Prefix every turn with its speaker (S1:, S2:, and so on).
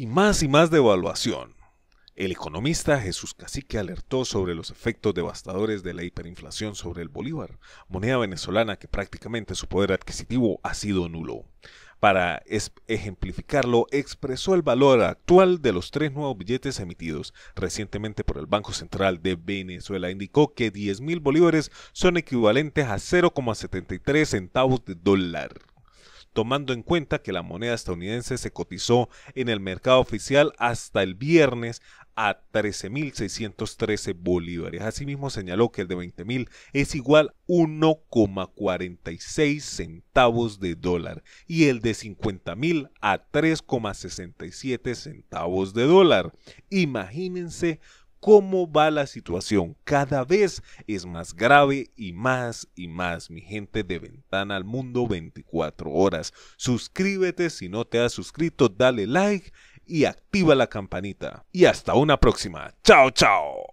S1: y más y más devaluación. El economista Jesús Cacique alertó sobre los efectos devastadores de la hiperinflación sobre el bolívar, moneda venezolana que prácticamente su poder adquisitivo ha sido nulo. Para ejemplificarlo, expresó el valor actual de los tres nuevos billetes emitidos recientemente por el Banco Central de Venezuela. Indicó que 10.000 mil bolívares son equivalentes a 0,73 centavos de dólar tomando en cuenta que la moneda estadounidense se cotizó en el mercado oficial hasta el viernes a 13.613 bolívares. Asimismo señaló que el de 20.000 es igual 1,46 centavos de dólar y el de 50.000 a 3,67 centavos de dólar. Imagínense cómo va la situación. Cada vez es más grave y más y más, mi gente de Ventana al Mundo 24 horas. Suscríbete si no te has suscrito, dale like y activa la campanita. Y hasta una próxima. Chao, chao.